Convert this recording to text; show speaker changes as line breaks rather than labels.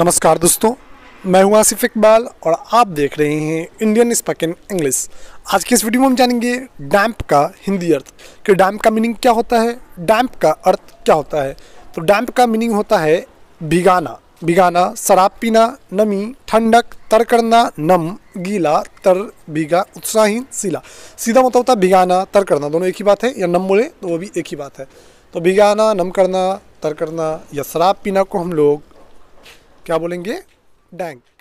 नमस्कार दोस्तों मैं हूं आसिफ इकबाल और आप देख रहे हैं इंडियन स्पॉकन इंग्लिश आज की इस वीडियो में हम जानेंगे डैम्प का हिंदी अर्थ कि डैम्प का मीनिंग क्या होता है डैम्प का अर्थ क्या होता है तो डैम्प का मीनिंग होता है भिगाना भिगाना शराब पीना नमी ठंडक तर करना नम गीला तर भीगा उत्साहीन सीला सीधा मतलब होता है भिगाना तर करना दोनों एक ही बात है या नम बोले तो वो भी एक ही बात है तो भिगाना नम करना तर करना या शराब पीना को हम लोग क्या बोलेंगे डैंग